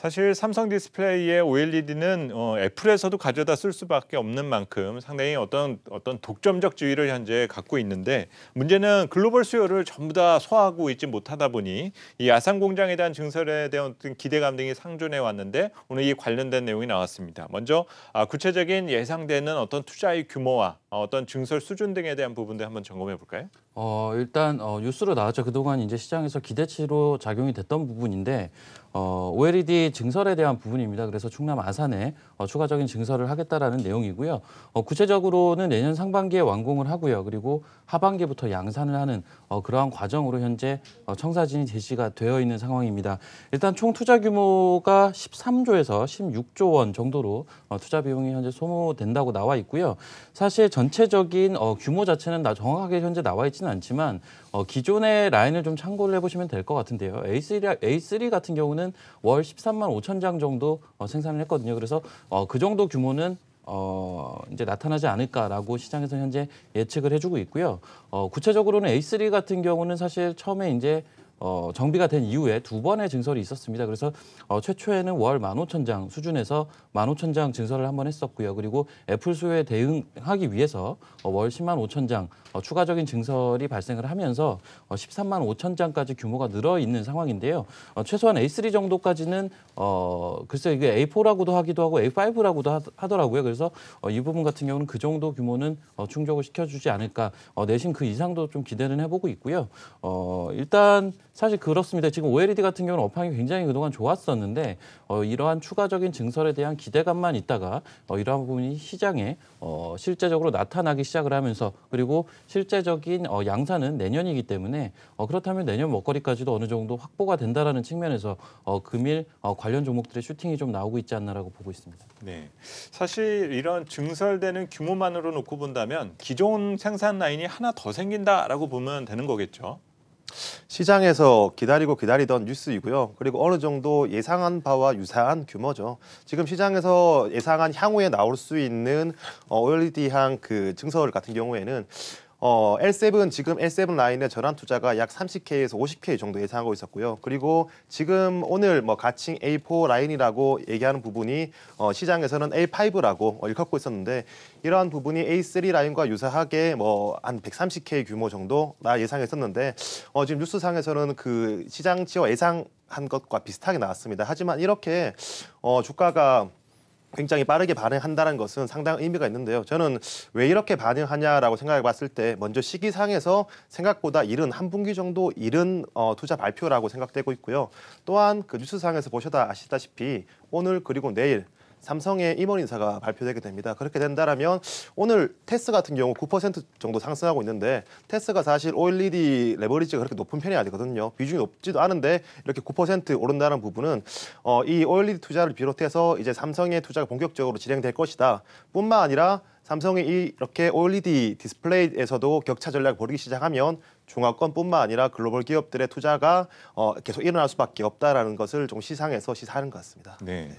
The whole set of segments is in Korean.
사실 삼성 디스플레이의 OLED는 어, 애플에서도 가져다 쓸 수밖에 없는 만큼 상당히 어떤 어떤 독점적 지위를 현재 갖고 있는데 문제는 글로벌 수요를 전부 다 소화하고 있지 못하다 보니 이야산 공장에 대한 증설에 대한 어떤 기대감 등이 상존해 왔는데 오늘 이 관련된 내용이 나왔습니다. 먼저 아, 구체적인 예상되는 어떤 투자의 규모와 어, 어떤 증설 수준 등에 대한 부분도 한번 점검해 볼까요? 어, 일단 어, 뉴스로 나왔죠. 그동안 이제 시장에서 기대치로 작용이 됐던 부분인데 어, OLED 증설에 대한 부분입니다. 그래서 충남 아산에 어, 추가적인 증설을 하겠다라는 내용이고요. 어, 구체적으로는 내년 상반기에 완공을 하고요. 그리고 하반기부터 양산을 하는 어, 그러한 과정으로 현재 어, 청사진이 제시가 되어 있는 상황입니다. 일단 총 투자 규모가 13조에서 16조 원 정도로 어, 투자 비용이 현재 소모된다고 나와 있고요. 사실 전체적인 어, 규모 자체는 나 정확하게 현재 나와 있지는 않지만 어, 기존의 라인을 좀 참고를 해보시면 될 것 같은데요. A3, A3 같은 경우는 월 13만 5천 장 정도 어, 생산을 했거든요. 그래서 어, 그 정도 규모는 어, 이제 나타나지 않을까라고 시장에서 현재 예측을 해주고 있고요. 어, 구체적으로는 A3 같은 경우는 사실 처음에 이제 어, 정비가 된 이후에 두 번의 증설이 있었습니다. 그래서 어, 최초에는 월 15,000장 수준에서 15,000장 증설을 한 번 했었고요. 그리고 애플 수요에 대응하기 위해서 어, 월 10만 5 0장 어, 추가적인 증설이 발생을 하면서 어, 13만 5 0장까지 규모가 늘어 있는 상황인데요. 어, 최소한 A3 정도까지는 어, 글쎄 이게 A4라고도 하기도 하고 A5라고도 하, 더라고요 그래서 어, 이 부분 같은 경우는 그 정도 규모는 어, 충족을 시켜주지 않을까. 어, 내심 그 이상도 좀 기대는 해보고 있고요. 어, 일단 사실 그렇습니다. 지금 OLED 같은 경우는 업황이 굉장히 그동안 좋았었는데 어, 이러한 추가적인 증설에 대한 기대감만 있다가 어, 이러한 부분이 시장에 어, 실제적으로 나타나기 시작을 하면서 그리고 실제적인 어, 양산은 내년이기 때문에 어, 그렇다면 내년 먹거리까지도 어느 정도 확보가 된다라는 측면에서 어, 금일 어, 관련 종목들의 슈팅이 좀 나오고 있지 않나라고 보고 있습니다. 네, 사실 이런 증설되는 규모만으로 놓고 본다면 기존 생산 라인이 하나 더 생긴다라고 보면 되는 거겠죠. 시장에서 기다리고 기다리던 뉴스이고요. 그리고 어느 정도 예상한 바와 유사한 규모죠. 지금 시장에서 예상한 향후에 나올 수 있는 OLED향 어, 그 증설 같은 경우에는 어, L7 지금 L7 라인의 전환 투자가 약 30K에서 50K 정도 예상하고 있었고요. 그리고 지금 오늘 뭐 가칭 A4 라인이라고 얘기하는 부분이 어, 시장에서는 A5라고 어, 일컫고 있었는데 이러한 부분이 A3 라인과 유사하게 뭐 한 130K 규모 정도 나 예상했었는데 어, 지금 뉴스상에서는 그 시장 치와 예상한 것과 비슷하게 나왔습니다. 하지만 이렇게 어, 주가가 굉장히 빠르게 반응한다는 것은 상당한 의미가 있는데요. 저는 왜 이렇게 반응하냐라고 생각해 봤을 때 먼저 시기상에서 생각보다 이른 한 분기 정도 이른 어, 투자 발표라고 생각되고 있고요. 또한 그 뉴스상에서 보셔다 아시다시피 오늘 그리고 내일 삼성의 임원 인사가 발표되게 됩니다. 그렇게 된다라면 오늘 테스 같은 경우 9% 정도 상승하고 있는데 테스가 사실 OLED 레버리지가 그렇게 높은 편이 아니거든요. 비중이 높지도 않은데 이렇게 9% 오른다는 부분은 어, 이 OLED 투자를 비롯해서 이제 삼성의 투자가 본격적으로 진행될 것이다. 뿐만 아니라 삼성이 이렇게 OLED 디스플레이에서도 격차 전략을 벌이기 시작하면 중화권뿐만 아니라 글로벌 기업들의 투자가 어, 계속 일어날 수밖에 없다라는 것을 좀 시상해서 시사하는 것 같습니다. 네.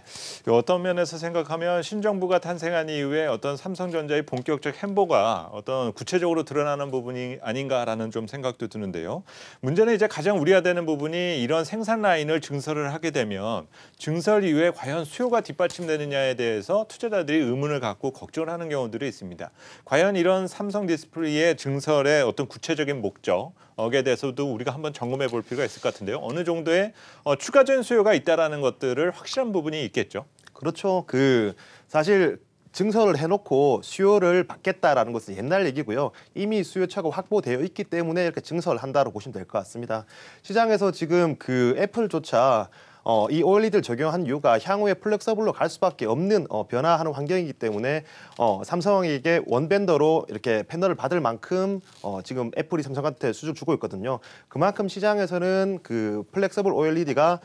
네. 어떤 면에서 생각하면 신정부가 탄생한 이후에 어떤 삼성전자의 본격적 행보가 어떤 구체적으로 드러나는 부분이 아닌가라는 좀 생각도 드는데요. 문제는 이제 가장 우려되는 부분이 이런 생산 라인을 증설을 하게 되면 증설 이후에 과연 수요가 뒷받침되느냐에 대해서 투자자들이 의문을 갖고 걱정 하는 경우들이 있습니다. 과연 이런 삼성 디스플레이의 증설의 어떤 구체적인 목적 가격에 대해서도 우리가 한번 점검해 볼 필요가 있을 것 같은데요. 어느 정도의 어, 추가적인 수요가 있다라는 것들을 확실한 부분이 있겠죠. 그렇죠. 그 사실 증설을 해놓고 수요를 받겠다라는 것은 옛날 얘기고요. 이미 수요차가 확보되어 있기 때문에 이렇게 증설을 한다고 보시면 될 것 같습니다. 시장에서 지금 그 애플조차 어, 이 OLED를 적용한 이유가 향후에 플렉서블로 갈 수밖에 없는 어, 변화하는 환경이기 때문에 어, 삼성에게 원밴더로 이렇게 패널을 받을 만큼 어, 지금 애플이 삼성한테 수주 주고 있거든요. 그만큼 시장에서는 그 플렉서블 OLED가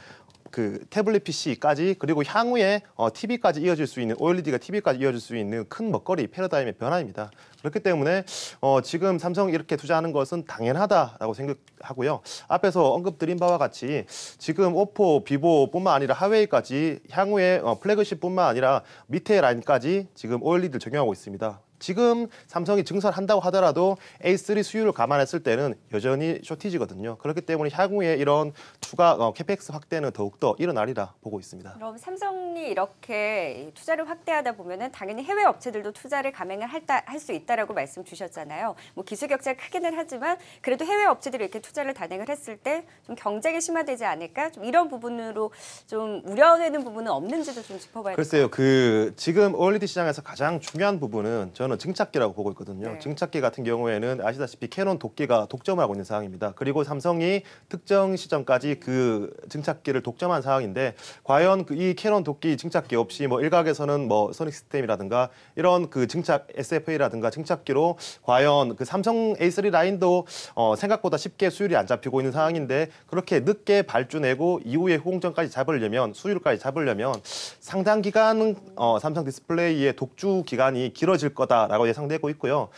그 태블릿 PC까지 그리고 향후에 어, TV까지 이어질 수 있는 OLED가 TV까지 이어질 수 있는 큰 먹거리 패러다임의 변화입니다. 그렇기 때문에 어, 지금 삼성 이렇게 투자하는 것은 당연하다라고 생각하고요. 앞에서 언급드린 바와 같이 지금 오포, 비보뿐만 아니라 하웨이까지 향후에 어, 플래그십뿐만 아니라 밑에 라인까지 지금 OLED를 적용하고 있습니다. 지금 삼성이 증설한다고 하더라도 A3 수율을 감안했을 때는 여전히 쇼티지거든요. 그렇기 때문에 향후에 이런 추가 어, 캐펙스 확대는 더욱더 일어나리라 보고 있습니다. 그럼 삼성이 이렇게 투자를 확대하다 보면 당연히 해외 업체들도 투자를 감행을 할 수 있다라고 말씀 주셨잖아요. 뭐 기술 격차가 크기는 하지만 그래도 해외 업체들이 이렇게 투자를 단행을 했을 때 좀 경쟁이 심화되지 않을까? 좀 이런 부분으로 좀 우려되는 부분은 없는지도 좀 짚어봐야 될까요? 글쎄요. 그 지금 OLED 시장에서 가장 중요한 부분은 저 저는 증착기라고 보고 있거든요. 네. 증착기 같은 경우에는 아시다시피 캐논 도끼가 독점하고 있는 상황입니다. 그리고 삼성이 특정 시점까지 그 증착기를 독점한 상황인데 과연 그 이 캐논 도끼 증착기 없이 뭐 일각에서는 뭐 소닉 시스템이라든가 이런 그 증착 SFA라든가 증착기로 과연 그 삼성 A3 라인도 어 생각보다 쉽게 수율이 안 잡히고 있는 상황인데 그렇게 늦게 발주내고 이후에 후공정까지 잡으려면 수율까지 잡으려면 상당 기간 어 삼성 디스플레이의 독주 기간이 길어질 거다. 것다라고 예상되고 있고요.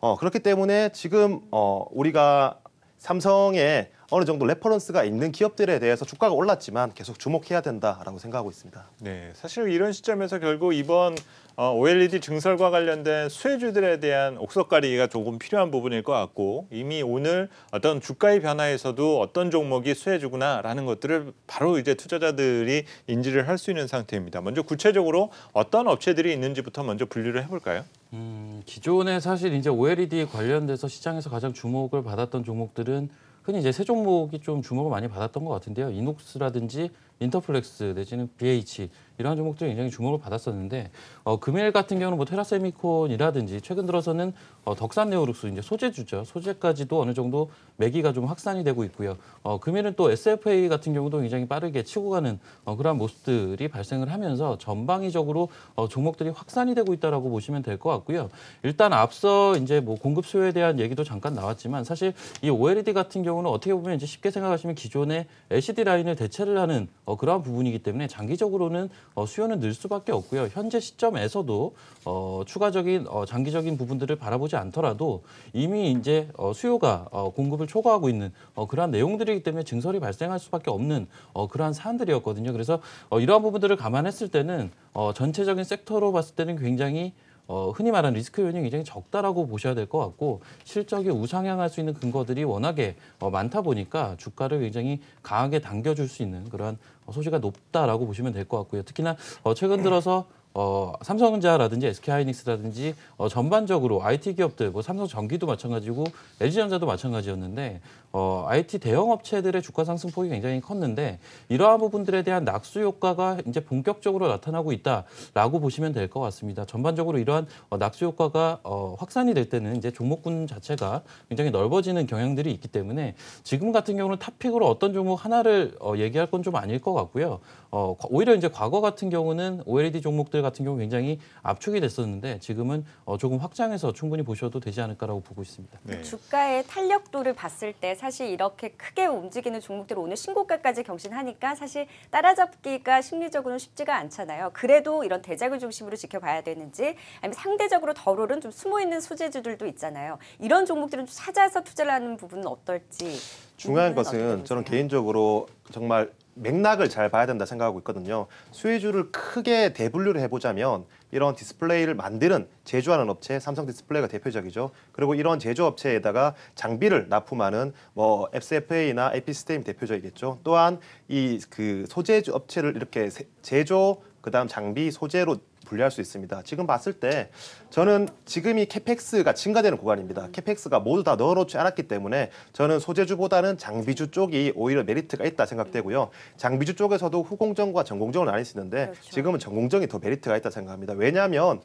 어, 그렇기 때문에 지금 어, 우리가 삼성에 어느 정도 레퍼런스가 있는 기업들에 대해서 주가가 올랐지만 계속 주목해야 된다라고 생각하고 있습니다. 네, 사실 이런 시점에서 결국 이번 어, OLED 증설과 관련된 수혜주들에 대한 옥석가리가 기 조금 필요한 부분일 것 같고 이미 오늘 어떤 주가의 변화에서도 어떤 종목이 수혜주구나라는 것들을 바로 이제 투자자들이 인지를 할 수 있는 상태입니다. 먼저 구체적으로 어떤 업체들이 있는지부터 먼저 분류를 해볼까요? 음, 기존에 사실 이제 OLED 에 관련돼서 시장에서 가장 주목을 받았던 종목들은 흔히 이제 세 종목이 좀 주목을 많이 받았던 것 같은데요. 이녹스라든지 인터플렉스 내지는 BH 이러한 종목들이 굉장히 주목을 받았었는데 어, 금일 같은 경우는 뭐 테라세미콘이라든지 최근 들어서는 어, 덕산네오룩스 이제 소재주죠 소재까지도 어느 정도 매기가 좀 확산이 되고 있고요 어, 금일은 또 SFA 같은 경우도 굉장히 빠르게 치고 가는 어, 그러한 모습들이 발생을 하면서 전방위적으로 어, 종목들이 확산이 되고 있다라고 보시면 될 것 같고요 일단 앞서 이제 뭐 공급 수요에 대한 얘기도 잠깐 나왔지만 사실 이 OLED 같은 경우는 어떻게 보면 이제 쉽게 생각하시면 기존의 LCD 라인을 대체를 하는 어, 그러한 부분이기 때문에 장기적으로는 어, 수요는 늘 수밖에 없고요. 현재 시점에서도 어, 추가적인 어, 장기적인 부분들을 바라보지 않더라도 이미 이제 어, 수요가 어, 공급을 초과하고 있는 어, 그러한 내용들이기 때문에 증설이 발생할 수밖에 없는 어, 그러한 사안들이었거든요. 그래서 어, 이러한 부분들을 감안했을 때는 어, 전체적인 섹터로 봤을 때는 굉장히 어, 흔히 말하는 리스크 요인이 굉장히 적다라고 보셔야 될 것 같고 실적이 우상향할 수 있는 근거들이 워낙에 어, 많다 보니까 주가를 굉장히 강하게 당겨줄 수 있는 그러한 소지가 높다라고 보시면 될 것 같고요. 특히나 어, 최근 들어서 어, 삼성전자라든지 SK하이닉스라든지 어, 전반적으로 IT 기업들, 뭐 삼성전기도 마찬가지고 LG전자도 마찬가지였는데 어, IT 대형 업체들의 주가 상승 폭이 굉장히 컸는데 이러한 부분들에 대한 낙수 효과가 이제 본격적으로 나타나고 있다라고 보시면 될 것 같습니다. 전반적으로 이러한 어, 낙수 효과가 어, 확산이 될 때는 이제 종목군 자체가 굉장히 넓어지는 경향들이 있기 때문에 지금 같은 경우는 탑픽으로 어떤 종목 하나를 어, 얘기할 건 좀 아닐 것 같고요. 어, 오히려 이제 과거 같은 경우는 OLED 종목들 같은 경우 굉장히 압축이 됐었는데 지금은 어, 조금 확장해서 충분히 보셔도 되지 않을까라고 보고 있습니다. 네. 그 주가의 탄력도를 봤을 때 사실 이렇게 크게 움직이는 종목들이 오늘 신고가까지 경신하니까 사실 따라잡기가 심리적으로는 쉽지가 않잖아요. 그래도 이런 대작을 중심으로 지켜봐야 되는지 아니면 상대적으로 덜 오른 좀 숨어있는 소재주들도 있잖아요. 이런 종목들은 찾아서 투자를 하는 부분은 어떨지 중요한 것은 저는 개인적으로 정말 맥락을 잘 봐야 된다 생각하고 있거든요. 수혜주를 크게 대분류를 해보자면 이런 디스플레이를 만드는 제조하는 업체 삼성 디스플레이가 대표적이죠. 그리고 이런 제조업체에다가 장비를 납품하는 뭐 f f a 나 AP 스템 대표적이겠죠. 또한 이 그 소재 업체를 이렇게 제조 그다음 장비 소재로 분리할수 있습니다. 지금 봤을 때 저는 지금이 캐펙스가 증가되는 구간입니다. 캐펙스가 모두 다 넣어놓지 않았기 때문에 저는 소재주보다는 장비주 쪽이 오히려 메리트가 있다 생각되고요. 장비주 쪽에서도 후공정과 전공정을 나뉠 수 있는데 그렇죠. 지금은 전공정이 더 메리트가 있다 생각합니다. 왜냐하면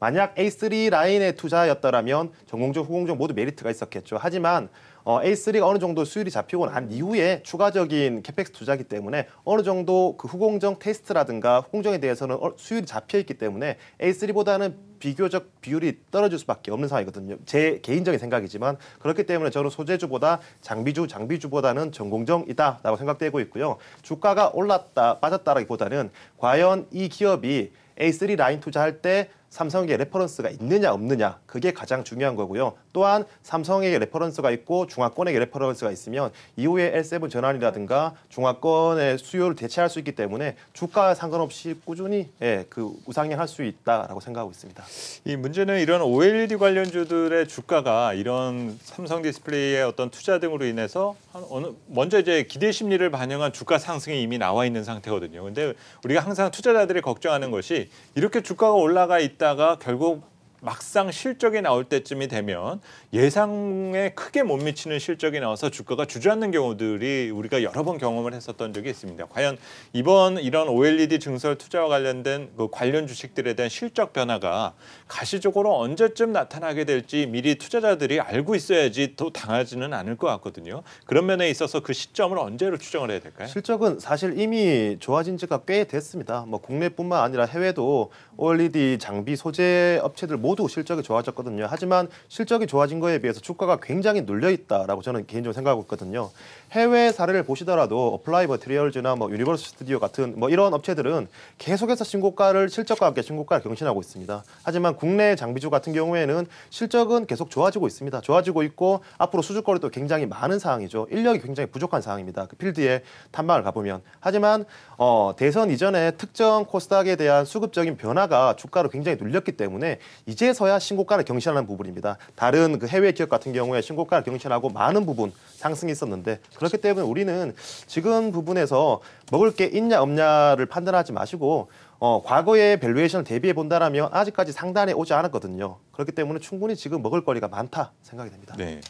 만약 A3 라인의 투자였더라면 전공정, 후공정 모두 메리트가 있었겠죠. 하지만 어, A3가 어느 정도 수율이 잡히고 난 이후에 추가적인 캐펙스 투자기 때문에 어느 정도 그 후공정 테스트라든가 후공정에 대해서는 어, 수율이 잡혀 있기 때문에 A3보다는 비교적 비율이 떨어질 수밖에 없는 상황이거든요. 제 개인적인 생각이지만 그렇기 때문에 저는 소재주보다 장비주, 장비주보다는 전공정이다라고 생각되고 있고요. 주가가 올랐다 빠졌다라기보다는 과연 이 기업이 A3 라인 투자할 때 삼성에게 레퍼런스가 있느냐 없느냐 그게 가장 중요한 거고요. 또한 삼성에게 레퍼런스가 있고 중화권에게 레퍼런스가 있으면 이후에 L7 전환이라든가 중화권의 수요를 대체할 수 있기 때문에 주가 상관없이 꾸준히 예, 그 우상향할 수 있다라고 생각하고 있습니다. 이 문제는 이런 OLED 관련주들의 주가가 이런 삼성 디스플레이의 어떤 투자 등으로 인해서 어느 먼저 이제 기대 심리를 반영한 주가 상승이 이미 나와 있는 상태거든요. 근데 우리가 항상 투자자들이 걱정하는 것이 이렇게 주가가 올라가 있다가 결국 막상 실적이 나올 때쯤이 되면 예상에 크게 못 미치는 실적이 나와서 주가가 주저앉는 경우들이 우리가 여러 번 경험을 했었던 적이 있습니다. 과연 이번 이런 OLED 증설 투자와 관련된 그 관련 주식들에 대한 실적 변화가 가시적으로 언제쯤 나타나게 될지 미리 투자자들이 알고 있어야지 또 당하지는 않을 것 같거든요. 그런 면에 있어서 그 시점을 언제로 추정을 해야 될까요? 실적은 사실 이미 좋아진 지가 꽤 됐습니다. 뭐 국내뿐만 아니라 해외도 OLED 장비 소재 업체들 모두 모두 실적이 좋아졌거든요. 하지만 실적이 좋아진 거에 비해서 주가가 굉장히 눌려 있다라고 저는 개인적으로 생각하고 있거든요. 해외 사례를 보시더라도 어플라이 머트리얼즈나 뭐 유니버스 스튜디오 같은 뭐 이런 업체들은 계속해서 신고가를 실적과 함께 신고가를 경신하고 있습니다. 하지만 국내 장비주 같은 경우에는 실적은 계속 좋아지고 있습니다. 좋아지고 있고 앞으로 수주거리도 굉장히 많은 상황이죠. 인력이 굉장히 부족한 상황입니다. 그 필드에 탐방을 가보면 하지만 어, 대선 이전에 특정 코스닥에 대한 수급적인 변화가 주가를 굉장히 눌렸기 때문에 이 이제서야 신고가를 경신하는 부분입니다. 다른 그 해외 기업 같은 경우에 신고가를 경신하고 많은 부분 상승이 있었는데 그렇기 때문에 우리는 지금 부분에서 먹을 게 있냐 없냐를 판단하지 마시고 어, 과거의 밸류에이션을 대비해 본다라면 아직까지 상단에 오지 않았거든요. 그렇기 때문에 충분히 지금 먹을 거리가 많다 생각이 됩니다. 네.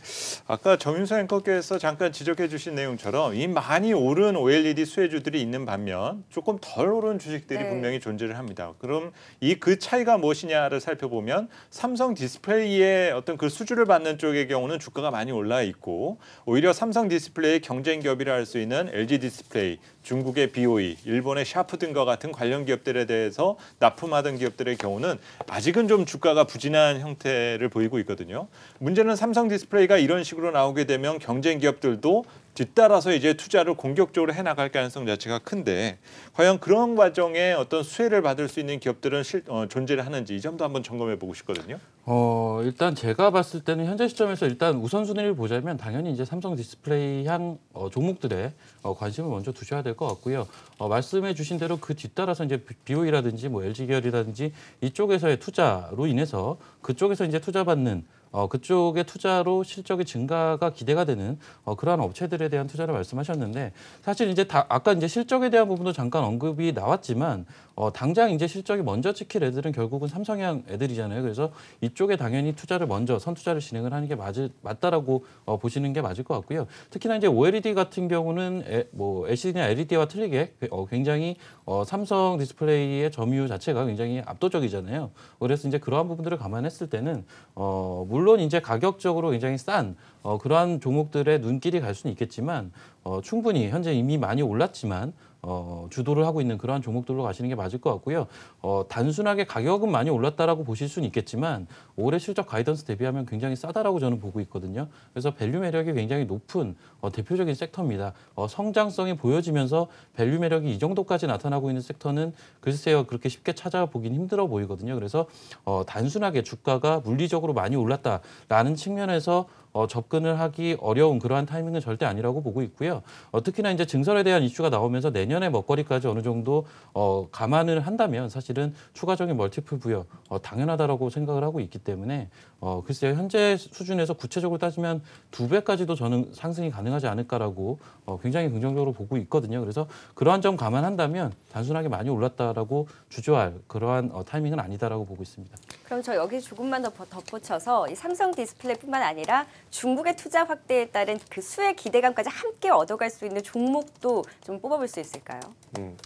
아까 정윤서 앵커께서 잠깐 지적해 주신 내용처럼 이 많이 오른 OLED 수혜주들이 있는 반면 조금 덜 오른 주식들이 네. 분명히 존재를 합니다. 그럼 이 그 차이가 무엇이냐를 살펴보면 삼성 디스플레이의 어떤 그 수주를 받는 쪽의 경우는 주가가 많이 올라 있고 오히려 삼성 디스플레이의 경쟁 기업이라 할 수 있는 LG 디스플레이, 중국의 BOE, 일본의 샤프 등과 같은 관련 기업들의 기업들에 대해서 납품하던 기업들의 경우는 아직은 좀 주가가 부진한 형태를 보이고 있거든요. 문제는 삼성 디스플레이가 이런 식으로 나오게 되면 경쟁 기업들도 뒤따라서 이제 투자를 공격적으로 해나갈 가능성 자체가 큰데 과연 그런 과정에 어떤 수혜를 받을 수 있는 기업들은 실, 어, 존재를 하는지 이 점도 한번 점검해 보고 싶거든요. 어, 일단 제가 봤을 때는 현재 시점에서 일단 우선순위를 보자면 당연히 이제 삼성 디스플레이 향 어, 종목들에 어, 관심을 먼저 두셔야 될 것 같고요. 어, 말씀해 주신 대로 그 뒤따라서 이제 BO이라든지 뭐 LG 계열이라든지 이쪽에서의 투자로 인해서 그쪽에서 이제 투자받는 어, 그쪽의 투자로 실적의 증가가 기대가 되는 어, 그러한 업체들에 대한 투자를 말씀하셨는데 사실 이제 다 아까 이제 실적에 대한 부분도 잠깐 언급이 나왔지만 어, 당장 이제 실적이 먼저 찍힐 애들은 결국은 삼성향 애들이잖아요. 그래서 이쪽에 당연히 투자를 먼저 선투자를 진행을 하는 게 맞을, 맞다라고 어, 보시는 게 맞을 것 같고요. 특히나 이제 OLED 같은 경우는 에, 뭐 LCD나 LED와 틀리게 그, 어, 굉장히 어, 삼성 디스플레이의 점유 자체가 굉장히 압도적이잖아요. 그래서 이제 그러한 부분들을 감안했을 때는 어, 물론 이제 가격적으로 굉장히 싼 어, 그러한 종목들의 눈길이 갈 수는 있겠지만 어, 충분히 현재 이미 많이 올랐지만 어, 주도를 하고 있는 그러한 종목들로 가시는 게 맞을 것 같고요. 어, 단순하게 가격은 많이 올랐다라고 보실 수는 있겠지만 올해 실적 가이던스 대비하면 굉장히 싸다라고 저는 보고 있거든요. 그래서 밸류 매력이 굉장히 높은 어, 대표적인 섹터입니다. 어, 성장성이 보여지면서 밸류 매력이 이 정도까지 나타나고 있는 섹터는 글쎄요 그렇게 쉽게 찾아보긴 힘들어 보이거든요. 그래서 어, 단순하게 주가가 물리적으로 많이 올랐다라는 측면에서 어, 접근을 하기 어려운 그러한 타이밍은 절대 아니라고 보고 있고요. 어, 특히나 이제 증설에 대한 이슈가 나오면서 내년에 먹거리까지 어느 정도 어, 감안을 한다면 사실은 추가적인 멀티플 부여 어, 당연하다라고 생각을 하고 있기 때문에 어, 글쎄요 현재 수준에서 구체적으로 따지면 두 배까지도 저는 상승이 가능하지 않을까라고 어, 굉장히 긍정적으로 보고 있거든요. 그래서 그러한 점 감안한다면 단순하게 많이 올랐다라고 주저할 그러한 어, 타이밍은 아니다라고 보고 있습니다. 그럼 저 여기 조금만 더 덧붙여서 이 삼성 디스플레이뿐만 아니라 중국의 투자 확대에 따른 그수의 기대감까지 함께 얻어갈 수 있는 종목도 좀 뽑아볼 수 있을까요? 음.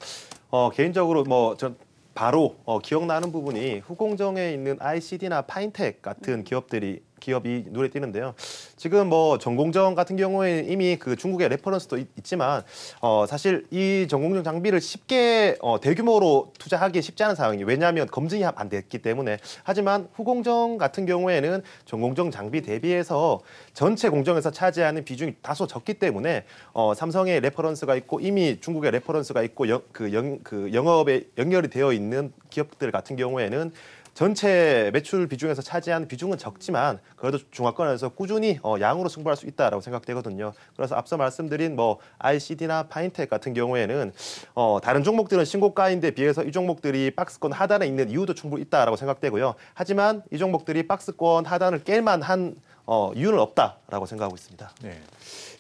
어, 개인적으로 뭐 전 바로 어, 기억나는 부분이 후공정에 있는 ICD나 파인텍 같은 음. 기업들이 기업이 눈에 띄는데요. 지금 뭐 전공정 같은 경우에 이미 그 중국의 레퍼런스도 있, 지만 어, 사실 이 전공정 장비를 쉽게 어, 대규모로 투자하기 쉽지 않은 상황이에요. 왜냐하면 검증이 안 됐기 때문에 하지만 후공정 같은 경우에는 전공정 장비 대비해서 전체 공정에서 차지하는 비중이 다소 적기 때문에 어, 삼성의 레퍼런스가 있고 이미 중국의 레퍼런스가 있고 영, 그, 영, 그 영업에 연결이 되어 있는 기업들 같은 경우에는 전체 매출 비중에서 차지한 비중은 적지만 그래도 중화권에서 꾸준히 어, 양으로 승부할 수 있다라고 생각되거든요. 그래서 앞서 말씀드린 뭐 ICD나 파인텍 같은 경우에는 어, 다른 종목들은 신고가인데 비해서 이 종목들이 박스권 하단에 있는 이유도 충분히 있다라고 생각되고요. 하지만 이 종목들이 박스권 하단을 깰 만한 어, 이유는 없다라고 생각하고 있습니다. 네.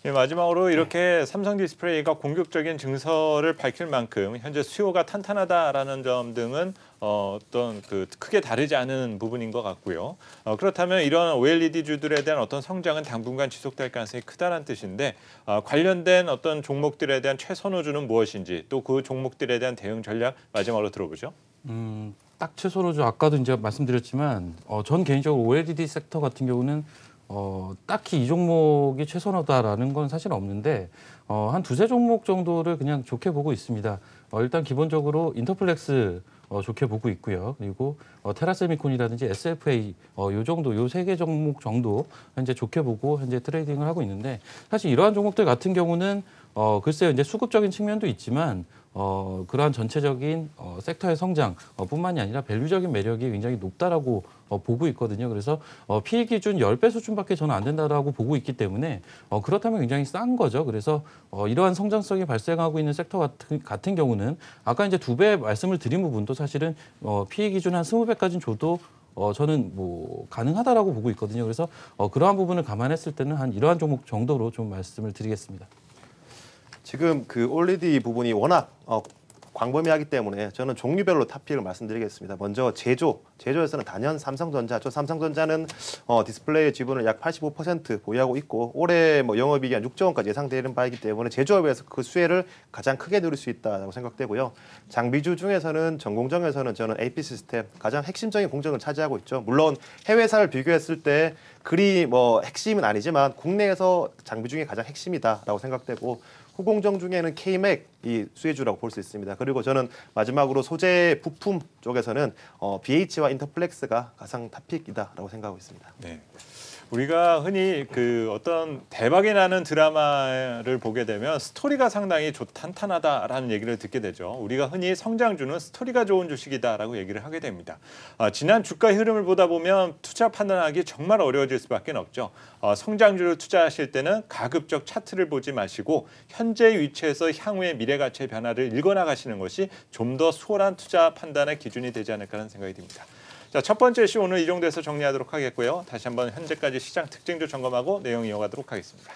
예, 마지막으로 이렇게 네. 삼성 디스플레이가 공격적인 증서를 밝힐 만큼 현재 수요가 탄탄하다라는 점 등은 어, 어떤 그 크게 다르지 않은 부분인 것 같고요. 어, 그렇다면 이런 OLED 주들에 대한 어떤 성장은 당분간 지속될 가능성이 크다는 뜻인데 어, 관련된 어떤 종목들에 대한 최선호주는 무엇인지 또 그 종목들에 대한 대응 전략 마지막으로 들어보죠. 음, 딱 최선호주 아까도 이제 말씀드렸지만 어, 전 개인적으로 OLED 섹터 같은 경우는 어, 딱히 이 종목이 최선호다라는 건 사실 없는데 어, 한 두세 종목 정도를 그냥 좋게 보고 있습니다. 어, 일단 기본적으로 인터플렉스 어, 좋게 보고 있고요. 그리고 어, 테라세미콘이라든지 SFA 어, 요 정도 요 세 개 종목 정도 현재 좋게 보고 현재 트레이딩을 하고 있는데 사실 이러한 종목들 같은 경우는 어, 글쎄요, 이제 수급적인 측면도 있지만, 어, 그러한 전체적인 어, 섹터의 성장 어, 뿐만이 아니라 밸류적인 매력이 굉장히 높다라고 어, 보고 있거든요. 그래서 어, PE 기준 10배 수준밖에 저는 안 된다라고 보고 있기 때문에 어, 그렇다면 굉장히 싼 거죠. 그래서 어, 이러한 성장성이 발생하고 있는 섹터 같은, 같은 경우는 아까 이제 두 배 말씀을 드린 부분도 사실은 어, PE 기준 한 20배까지는 줘도 어, 저는 뭐 가능하다라고 보고 있거든요. 그래서 어, 그러한 부분을 감안했을 때는 한 이러한 종목 정도로 좀 말씀을 드리겠습니다. 지금 그 올리디 부분이 워낙 어, 광범위하기 때문에 저는 종류별로 탑픽을 말씀드리겠습니다. 먼저 제조, 제조에서는 단연 삼성전자, 저 삼성전자는 어, 디스플레이 지분을 약 85% 보유하고 있고 올해 뭐 영업이익이 한 6조 원까지 예상되는 바이기 때문에 제조업에서 그 수혜를 가장 크게 누릴 수 있다고 생각되고요. 장비주 중에서는 전공정에서는 저는 AP 시스템 가장 핵심적인 공정을 차지하고 있죠. 물론 해외사를 비교했을 때 그리 뭐 핵심은 아니지만 국내에서 장비 중에 가장 핵심이다라고 생각되고 후공정 중에는 K-맥 이 수혜주라고 볼 수 있습니다. 그리고 저는 마지막으로 소재 부품 쪽에서는 어, BH와 인터플렉스가 가상 탑픽이다라고 생각하고 있습니다. 네. 우리가 흔히 그 어떤 대박이 나는 드라마를 보게 되면 스토리가 상당히 좋, 탄탄하다라는 얘기를 듣게 되죠. 우리가 흔히 성장주는 스토리가 좋은 주식이다라고 얘기를 하게 됩니다. 어, 지난 주가 흐름을 보다 보면 투자 판단하기 정말 어려워질 수밖에 없죠. 어, 성장주를 투자하실 때는 가급적 차트를 보지 마시고 현재 위치에서 향후의 미래 가치의 변화를 읽어나가시는 것이 좀 더 수월한 투자 판단의 기준이 되지 않을까라는 생각이 듭니다. 자, 첫 번째 시 오늘 이 정도에서 정리하도록 하겠고요. 다시 한번 현재까지 시장 특징도 점검하고 내용 이어가도록 하겠습니다.